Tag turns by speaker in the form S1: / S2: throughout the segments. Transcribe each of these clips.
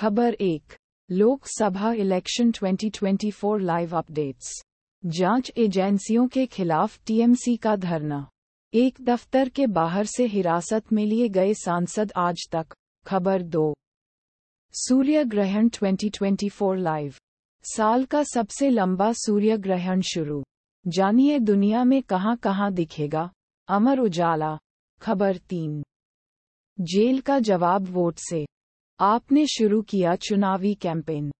S1: खबर एक Lok Sabha election 2024 live updates जांच एजेंसियों के खिलाफ टीएमसी का धरना एक दफ्तर के बाहर से हिरासत में लिए गए सांसद आज तक खबर दो सूर्य ग्रहण 2024 लाइव साल का सबसे लंबा सूर्य ग्रहण शुरू जानिए दुनिया में कहां कहां दिखेगा अमर उजाला खबर तीन जेल का जवाब वोट से आपने शुरू किया चुनावी कैंपेन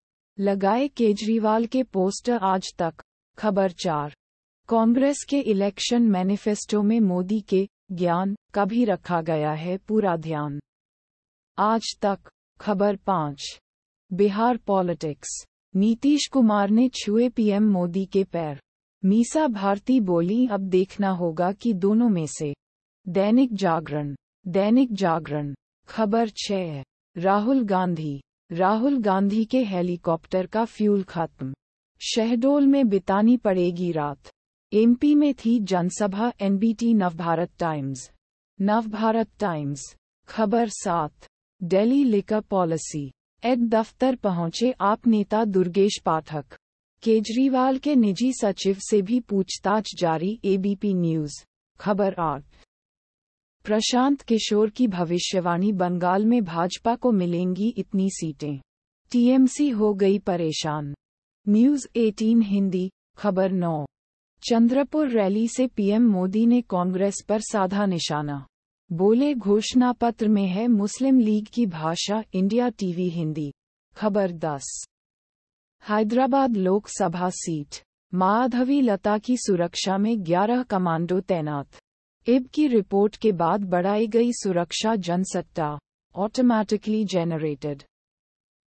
S1: लगाए केजरीवाल के पोस्टर आज तक खबर चार कांग्रेस के इलेक्शन मैनिफेस्टो में मोदी के ज्ञान का भी रखा गया है पूरा ध्यान आज तक खबर पाँच बिहार पॉलिटिक्स नीतीश कुमार ने छुए पीएम मोदी के पैर मीसा भारती बोली अब देखना होगा कि दोनों में से दैनिक जागरण दैनिक जागरण खबर छः राहुल गांधी राहुल गांधी के हेलीकॉप्टर का फ्यूल खत्म शहडोल में बितानी पड़ेगी रात एमपी में थी जनसभा NBT Navbharat Times Navbharat Times खबर सात दिल्ली लिकर पॉलिसी एड दफ्तर पहुंचे आप नेता दुर्गेश पाठक केजरीवाल के निजी सचिव से भी पूछताछ जारी एबीपी न्यूज खबर आठ प्रशांत किशोर की भविष्यवाणी बंगाल में भाजपा को मिलेंगी इतनी सीटें टीएमसी हो गई परेशान न्यूज 18 हिंदी खबर 9 चंद्रपुर रैली से पीएम मोदी ने कांग्रेस पर साधा निशाना बोले घोषणा पत्र में है मुस्लिम लीग की भाषा इंडिया टीवी हिंदी खबर 10 हैदराबाद लोकसभा सीट माधवी लता की सुरक्षा में 11 कमांडो तैनात इब की रिपोर्ट के बाद बढ़ाई गई सुरक्षा जनसत्ता ऑटोमैटिकली जेनरेटेड